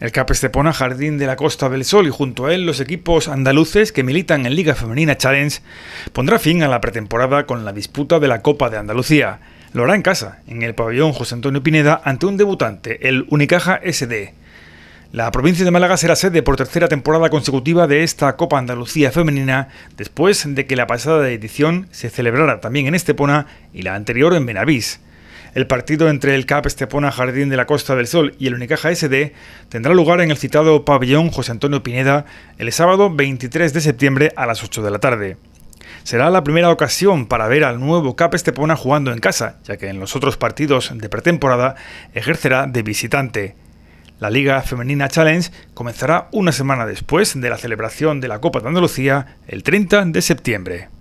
El CAP Estepona Jardín de la Costa del Sol y junto a él los equipos andaluces que militan en Liga Femenina Challenge pondrá fin a la pretemporada con la disputa de la Copa de Andalucía. Lo hará en casa, en el pabellón José Antonio Pineda, ante un debutante, el Unicaja SD. La provincia de Málaga será sede por tercera temporada consecutiva de esta Copa Andalucía Femenina, después de que la pasada edición se celebrara también en Estepona y la anterior en Benavís. El partido entre el CAP Estepona Jardín de la Costa del Sol y el Unicaja SD tendrá lugar en el citado pabellón José Antonio Pineda el sábado 23 de septiembre a las 8 de la tarde. Será la primera ocasión para ver al nuevo CAP Estepona jugando en casa, ya que en los otros partidos de pretemporada ejercerá de visitante. La Liga Femenina Challenge comenzará una semana después de la celebración de la Copa de Andalucía el 30 de septiembre.